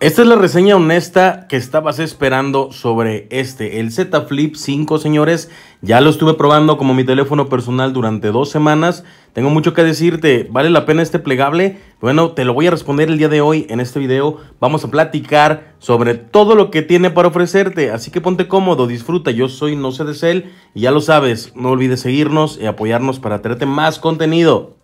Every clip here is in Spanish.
Esta es la reseña honesta que estabas esperando sobre este, el Z Flip 5, señores. Ya lo estuve probando como mi teléfono personal durante dos semanas. Tengo mucho que decirte, ¿vale la pena este plegable? Bueno, te lo voy a responder el día de hoy en este video. Vamos a platicar sobre todo lo que tiene para ofrecerte. Así que ponte cómodo, disfruta. Yo soy No sé de y ya lo sabes, no olvides seguirnos y apoyarnos para traerte más contenido.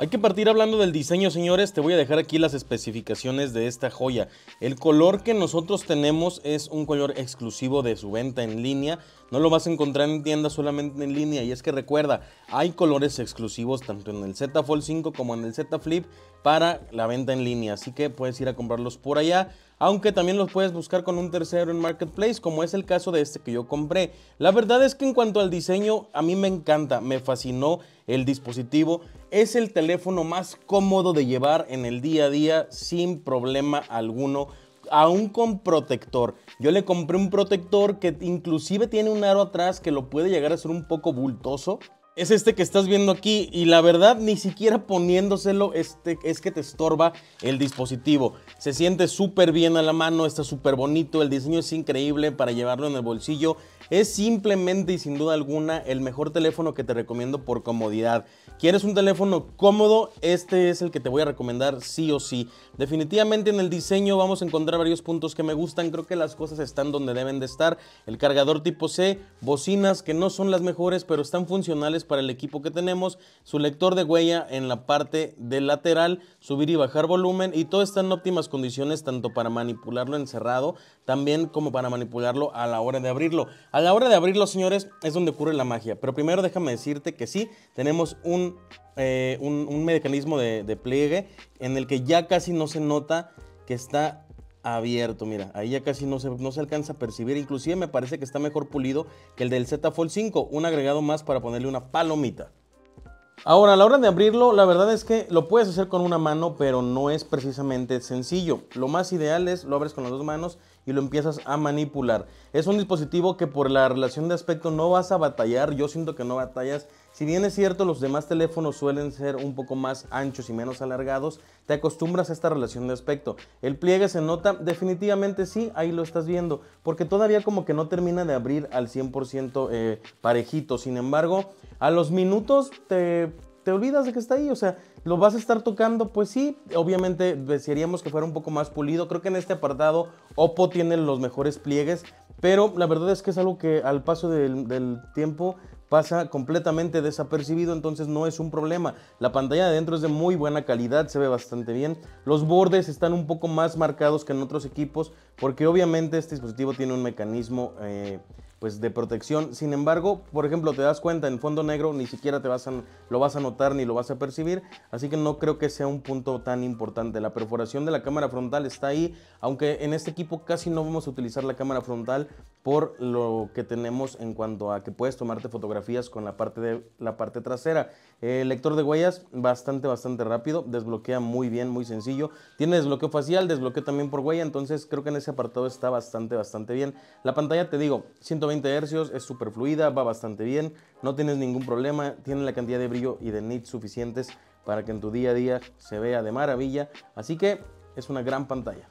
Hay que partir hablando del diseño, señores. Te voy a dejar aquí las especificaciones de esta joya. El color que nosotros tenemos es un color exclusivo de su venta en línea. No lo vas a encontrar en tiendas solamente en línea. Y es que recuerda, hay colores exclusivos tanto en el Z Fold 5 como en el Z Flip para la venta en línea. Así que puedes ir a comprarlos por allá. Aunque también los puedes buscar con un tercero en Marketplace, como es el caso de este que yo compré. La verdad es que en cuanto al diseño, a mí me encanta, me fascinó el dispositivo. Es el teléfono más cómodo de llevar en el día a día sin problema alguno aún con protector. Yo le compré un protector que inclusive tiene un aro atrás que lo puede llegar a ser un poco bultoso. Es este que estás viendo aquí y la verdad ni siquiera poniéndoselo este, es que te estorba el dispositivo. Se siente súper bien a la mano, está súper bonito, el diseño es increíble para llevarlo en el bolsillo. Es simplemente y sin duda alguna el mejor teléfono que te recomiendo por comodidad. ¿Quieres un teléfono cómodo? Este es el que te voy a recomendar sí o sí. Definitivamente en el diseño vamos a encontrar varios puntos que me gustan. Creo que las cosas están donde deben de estar. El cargador tipo C, bocinas que no son las mejores pero están funcionales para el equipo que tenemos. Su lector de huella en la parte del lateral, subir y bajar volumen y todo está en óptimas condiciones tanto para manipularlo encerrado también como para manipularlo a la hora de abrirlo. A la hora de abrirlo señores es donde ocurre la magia. Pero primero déjame decirte que sí, tenemos un eh, un, mecanismo de, pliegue en el que ya casi no se nota que está abierto. Mira, ahí ya casi no se, no se alcanza a percibir. Inclusive me parece que está mejor pulido que el del Z Fold 5. Un agregado más para ponerle una palomita. Ahora, a la hora de abrirlo, la verdad es que lo puedes hacer con una mano, pero no es precisamente sencillo. Lo más ideal es lo abres con las dos manos y lo empiezas a manipular. Es un dispositivo que por la relación de aspecto no vas a batallar. Yo siento que no batallas si bien es cierto, los demás teléfonos suelen ser un poco más anchos y menos alargados, te acostumbras a esta relación de aspecto. El pliegue se nota, definitivamente sí, ahí lo estás viendo, porque todavía como que no termina de abrir al 100% eh, parejito. Sin embargo, a los minutos te, olvidas de que está ahí, o sea, ¿Lo vas a estar tocando? Pues sí, obviamente desearíamos que fuera un poco más pulido. Creo que en este apartado Oppo tiene los mejores pliegues, pero la verdad es que es algo que al paso del tiempo pasa completamente desapercibido, entonces no es un problema. La pantalla de adentro es de muy buena calidad, se ve bastante bien. Los bordes están un poco más marcados que en otros equipos, porque obviamente este dispositivo tiene un mecanismo... Eh, pues de protección. Sin embargo, por ejemplo, te das cuenta en fondo negro ni siquiera te vas a, lo vas a notar ni lo vas a percibir, así que no creo que sea un punto tan importante. La perforación de la cámara frontal está ahí, aunque en este equipo casi no vamos a utilizar la cámara frontal por lo que tenemos en cuanto a que puedes tomarte fotografías con la parte de la parte trasera. El lector de huellas bastante bastante rápido, desbloquea muy bien, muy sencillo. Tiene desbloqueo facial, desbloqueo también por huella, entonces creo que en ese apartado está bastante bastante bien. La pantalla te digo, 120 20 hercios es súper fluida, va bastante bien, no tienes ningún problema, tiene la cantidad de brillo y de nits suficientes para que en tu día a día se vea de maravilla, así que es una gran pantalla.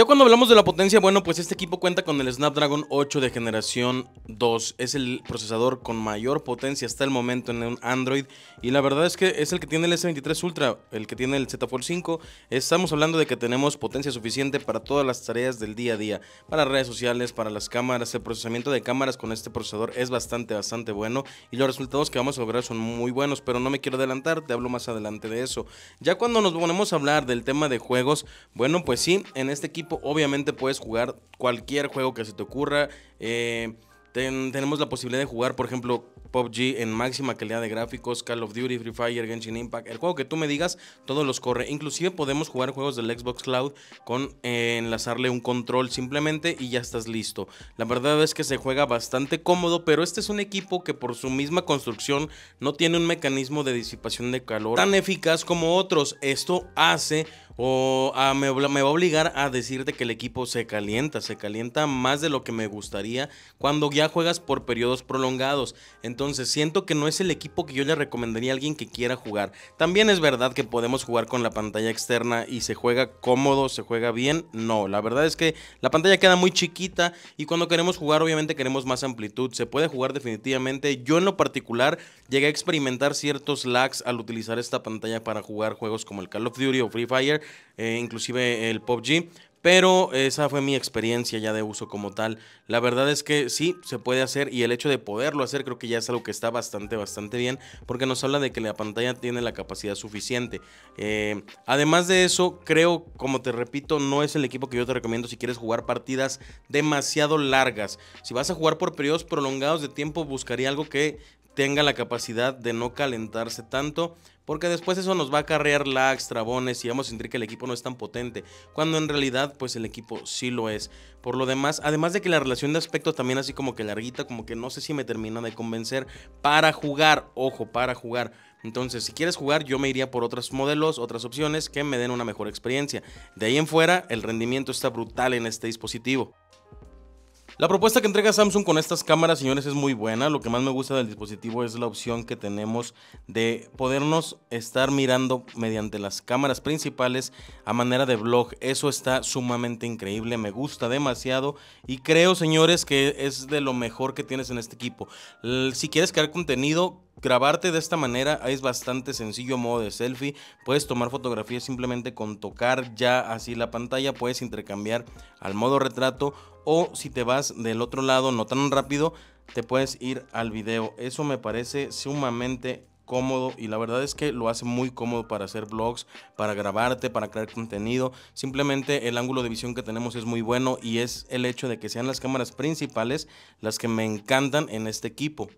Ya cuando hablamos de la potencia, bueno, pues este equipo cuenta con el Snapdragon 8 de generación 2. Es el procesador con mayor potencia hasta el momento en un Android. Y la verdad es que es el que tiene el S23 Ultra, el que tiene el Z Fold 5. Estamos hablando de que tenemos potencia suficiente para todas las tareas del día a día. Para redes sociales, para las cámaras. El procesamiento de cámaras con este procesador es bastante, bastante bueno. Y los resultados que vamos a lograr son muy buenos, pero no me quiero adelantar, te hablo más adelante de eso. Ya cuando nos ponemos a hablar del tema de juegos, bueno, pues sí, en este equipo obviamente puedes jugar cualquier juego que se te ocurra. Eh, tenemos la posibilidad de jugar, por ejemplo, PUBG en máxima calidad de gráficos, Call of Duty, Free Fire, Genshin Impact, el juego que tú me digas, todos los corre. Inclusive podemos jugar juegos del Xbox Cloud con eh, enlazarle un control simplemente y ya estás listo. La verdad es que se juega bastante cómodo, pero este es un equipo que por su misma construcción no tiene un mecanismo de disipación de calor tan eficaz como otros. Esto hace o me, va a obligar a decirte que el equipo se calienta, se calienta más de lo que me gustaría cuando ya juegas por periodos prolongados. Entonces siento que no es el equipo que yo le recomendaría a alguien que quiera jugar. También es verdad que podemos jugar con la pantalla externa y se juega cómodo, se juega bien. No, la verdad es que la pantalla queda muy chiquita y cuando queremos jugar obviamente queremos más amplitud. Se puede jugar definitivamente. Yo en lo particular llegué a experimentar ciertos lags al utilizar esta pantalla para jugar juegos como el Call of Duty o Free Fire, eh, inclusive el PUBG pero esa fue mi experiencia ya de uso como tal. La verdad es que sí, se puede hacer y el hecho de poderlo hacer creo que ya es algo que está bastante, bastante bien porque nos habla de que la pantalla tiene la capacidad suficiente. Eh, además de eso, creo, como te repito, no es el equipo que yo te recomiendo si quieres jugar partidas demasiado largas. Si vas a jugar por periodos prolongados de tiempo, buscaría algo que tenga la capacidad de no calentarse tanto, porque después eso nos va a acarrear lags, trabones y vamos a sentir que el equipo no es tan potente, cuando en realidad pues el equipo sí lo es. Por lo demás, además de que la relación de aspecto también así como que larguita, como que no sé si me termina de convencer para jugar, ojo, para jugar. Entonces, si quieres jugar, yo me iría por otros modelos, otras opciones que me den una mejor experiencia. De ahí en fuera, el rendimiento está brutal en este dispositivo. La propuesta que entrega Samsung con estas cámaras, señores, es muy buena. Lo que más me gusta del dispositivo es la opción que tenemos de podernos estar mirando mediante las cámaras principales a manera de vlog. Eso está sumamente increíble, me gusta demasiado y creo, señores, que es de lo mejor que tienes en este equipo. Si quieres crear contenido, grabarte de esta manera es bastante sencillo modo de selfie. Puedes tomar fotografías simplemente con tocar ya así la pantalla. Puedes intercambiar al modo retrato o si te vas del otro lado no tan rápido, te puedes ir al video. Eso me parece sumamente cómodo y la verdad es que lo hace muy cómodo para hacer vlogs, para grabarte, para crear contenido. Simplemente el ángulo de visión que tenemos es muy bueno y es el hecho de que sean las cámaras principales las que me encantan en este equipo.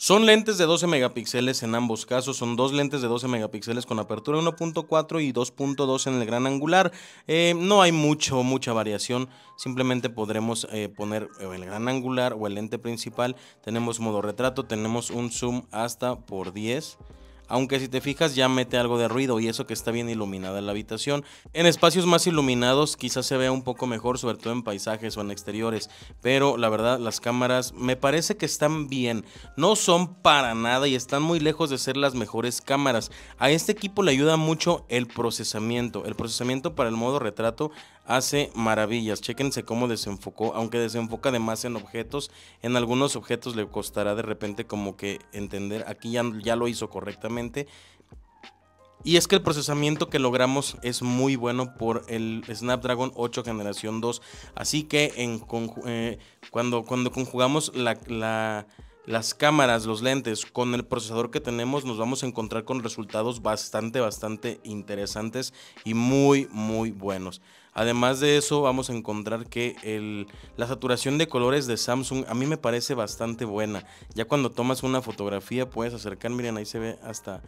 Son lentes de 12 megapíxeles en ambos casos, son dos lentes de 12 megapíxeles con apertura 1.4 y 2.2 en el gran angular. Eh, no hay mucho, mucha variación, simplemente podremos eh, poner eh, el gran angular o el lente principal. Tenemos modo retrato, tenemos un zoom hasta por 10 aunque si te fijas ya mete algo de ruido y eso que está bien iluminada la habitación. En espacios más iluminados quizás se vea un poco mejor, sobre todo en paisajes o en exteriores, pero la verdad las cámaras me parece que están bien, no son para nada y están muy lejos de ser las mejores cámaras. A este equipo le ayuda mucho el procesamiento, el procesamiento para el modo retrato hace maravillas. Chéquense cómo desenfocó, aunque desenfoca de más en objetos, en algunos objetos le costará de repente como que entender, aquí ya, ya lo hizo correctamente. Y es que el procesamiento que logramos es muy bueno por el Snapdragon 8 generación 2. Así que eh, cuando, cuando conjugamos las cámaras, los lentes, con el procesador que tenemos nos vamos a encontrar con resultados bastante, bastante interesantes y muy, muy buenos. Además de eso, vamos a encontrar que la saturación de colores de Samsung a mí me parece bastante buena. Ya cuando tomas una fotografía puedes acercar, miren, ahí se ve hasta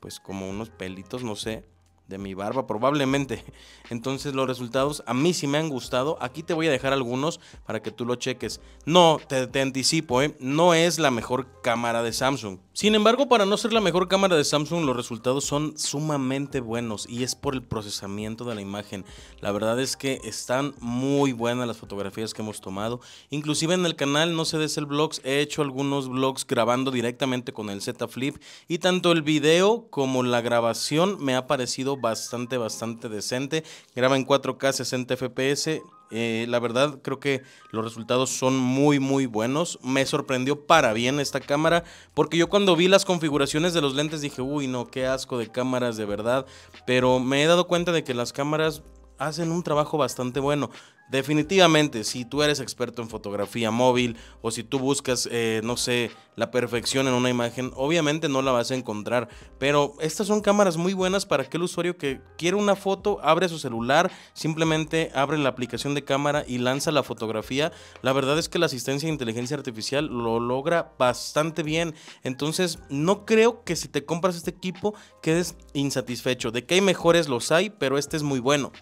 pues como unos pelitos, no sé, de mi barba probablemente. Entonces los resultados a mí sí me han gustado. Aquí te voy a dejar algunos para que tú lo cheques. No, te, anticipo, ¿eh? no es la mejor cámara de Samsung. Sin embargo, para no ser la mejor cámara de Samsung, los resultados son sumamente buenos y es por el procesamiento de la imagen. La verdad es que están muy buenas las fotografías que hemos tomado. Inclusive en el canal No se des el vlogs, he hecho algunos vlogs grabando directamente con el Z Flip y tanto el video como la grabación me ha parecido bastante, bastante decente. Graba en 4K 60 FPS, eh, la verdad, creo que los resultados son muy, muy buenos. Me sorprendió para bien esta cámara, porque yo cuando vi las configuraciones de los lentes dije, uy, no, qué asco de cámaras, de verdad. Pero me he dado cuenta de que las cámaras hacen un trabajo bastante bueno. Definitivamente, si tú eres experto en fotografía móvil o si tú buscas, eh, no sé, la perfección en una imagen, obviamente no la vas a encontrar. Pero estas son cámaras muy buenas para aquel usuario que quiere una foto, abre su celular, simplemente abre la aplicación de cámara y lanza la fotografía. La verdad es que la asistencia de inteligencia artificial lo logra bastante bien. Entonces, no creo que si te compras este equipo quedes insatisfecho. De que hay mejores los hay, pero este es muy bueno.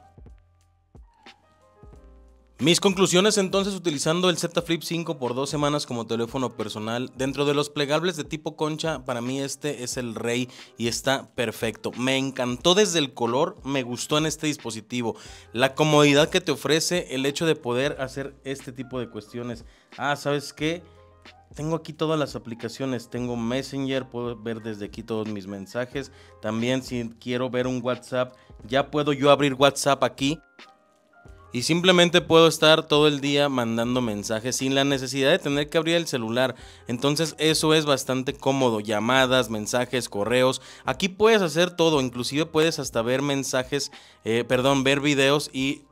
Mis conclusiones entonces utilizando el Z Flip 5 por dos semanas como teléfono personal. Dentro de los plegables de tipo concha, para mí este es el rey y está perfecto. Me encantó desde el color, me gustó en este dispositivo. La comodidad que te ofrece, el hecho de poder hacer este tipo de cuestiones. Ah, ¿sabes qué? Tengo aquí todas las aplicaciones, tengo Messenger, puedo ver desde aquí todos mis mensajes. También si quiero ver un WhatsApp, ya puedo yo abrir WhatsApp aquí y simplemente puedo estar todo el día mandando mensajes sin la necesidad de tener que abrir el celular. Entonces eso es bastante cómodo, llamadas, mensajes, correos. Aquí puedes hacer todo, inclusive puedes hasta ver mensajes, eh, perdón, ver videos y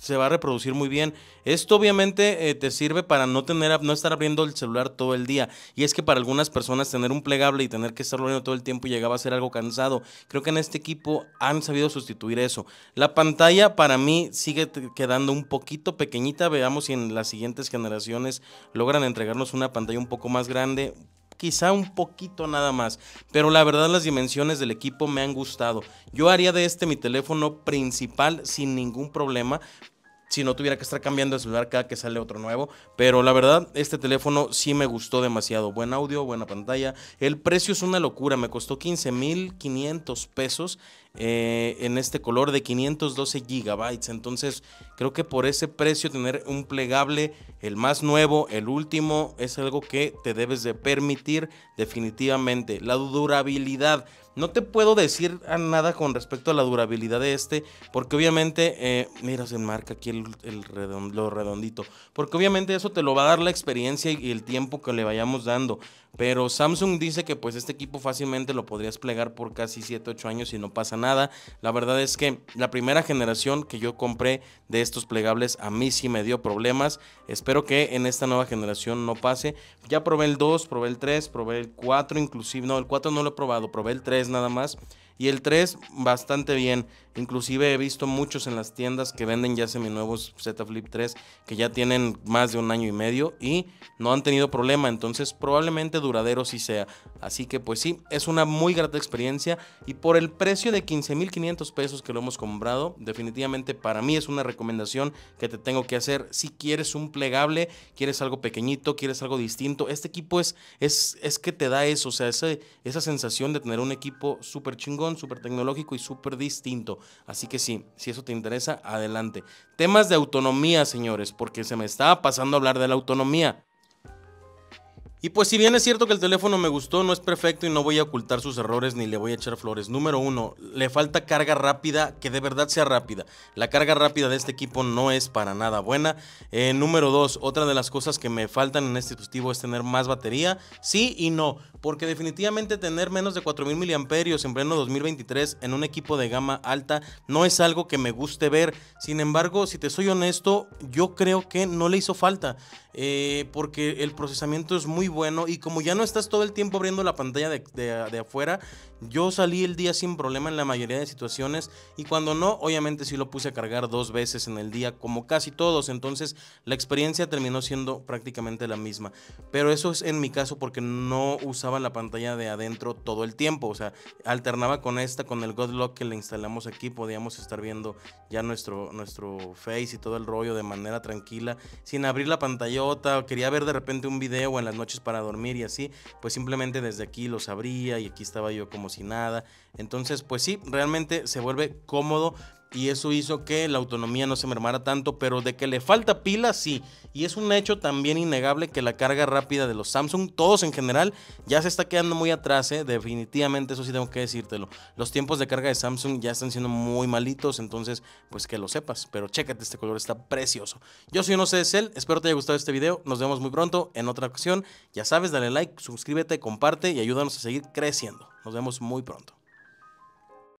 se va a reproducir muy bien. Esto obviamente eh, te sirve para no tener, no estar abriendo el celular todo el día. Y es que para algunas personas tener un plegable y tener que estarlo abriendo todo el tiempo llegaba a ser algo cansado. Creo que en este equipo han sabido sustituir eso. La pantalla para mí sigue quedando un poquito pequeñita. Veamos si en las siguientes generaciones logran entregarnos una pantalla un poco más grande, quizá un poquito nada más, pero la verdad las dimensiones del equipo me han gustado. Yo haría de este mi teléfono principal sin ningún problema si no tuviera que estar cambiando de celular cada que sale otro nuevo. Pero la verdad, este teléfono sí me gustó demasiado. Buen audio, buena pantalla. El precio es una locura, me costó 15.500 pesos eh, en este color de 512 gigabytes. Entonces, creo que por ese precio tener un plegable, el más nuevo, el último, es algo que te debes de permitir definitivamente. La durabilidad no te puedo decir nada con respecto a la durabilidad de este, porque obviamente, eh, mira, se enmarca aquí el, lo redondito, porque obviamente eso te lo va a dar la experiencia y el tiempo que le vayamos dando. Pero Samsung dice que pues este equipo fácilmente lo podrías plegar por casi 7-8 años y no pasa nada. La verdad es que la primera generación que yo compré de estos plegables a mí sí me dio problemas. Espero que en esta nueva generación no pase. Ya probé el 2, probé el 3, probé el 4 inclusive. No, el 4 no lo he probado, probé el 3 nada más. Y el 3, bastante bien. Inclusive he visto muchos en las tiendas que venden ya seminuevos Z Flip 3 que ya tienen más de un año y medio y no han tenido problema, entonces probablemente duradero sí sea. Así que pues sí, es una muy grata experiencia y por el precio de 15.500 pesos que lo hemos comprado, definitivamente para mí es una recomendación que te tengo que hacer si quieres un plegable, quieres algo pequeñito, quieres algo distinto. Este equipo es, es, que te da eso, o sea, esa sensación de tener un equipo súper chingón, súper tecnológico y súper distinto. Así que sí, si eso te interesa, adelante. Temas de autonomía, señores, porque se me estaba pasando a hablar de la autonomía. Y pues si bien es cierto que el teléfono me gustó, no es perfecto y no voy a ocultar sus errores ni le voy a echar flores. Número uno, le falta carga rápida, que de verdad sea rápida. La carga rápida de este equipo no es para nada buena. Eh, número dos, otra de las cosas que me faltan en este dispositivo es tener más batería. Sí y no, porque definitivamente tener menos de 4.000 miliamperios en pleno 2023 en un equipo de gama alta no es algo que me guste ver. Sin embargo, si te soy honesto, yo creo que no le hizo falta, eh, porque el procesamiento es muy bueno. Y como ya no estás todo el tiempo abriendo la pantalla de, afuera, yo salí el día sin problema en la mayoría de situaciones. Y cuando no, obviamente sí lo puse a cargar dos veces en el día, como casi todos. Entonces la experiencia terminó siendo prácticamente la misma. Pero eso es en mi caso porque no usaba la pantalla de adentro todo el tiempo. O sea, alternaba con esta, con el Godlock que le instalamos aquí, podíamos estar viendo ya nuestro, nuestro Face y todo el rollo de manera tranquila, sin abrir la pantallota. Quería ver de repente un video en las noches para dormir y así, pues simplemente desde aquí los abría y aquí estaba yo como si nada. Entonces, pues sí, realmente se vuelve cómodo y eso hizo que la autonomía no se mermara tanto, pero de que le falta pila, sí. Y es un hecho también innegable que la carga rápida de los Samsung, todos en general, ya se está quedando muy atrás, ¿eh? definitivamente, eso sí tengo que decírtelo. Los tiempos de carga de Samsung ya están siendo muy malitos, entonces, pues que lo sepas. Pero chécate, este color está precioso. Yo soy No sé él espero te haya gustado este video, nos vemos muy pronto en otra ocasión. Ya sabes, dale like, suscríbete, comparte y ayúdanos a seguir creciendo. Nos vemos muy pronto.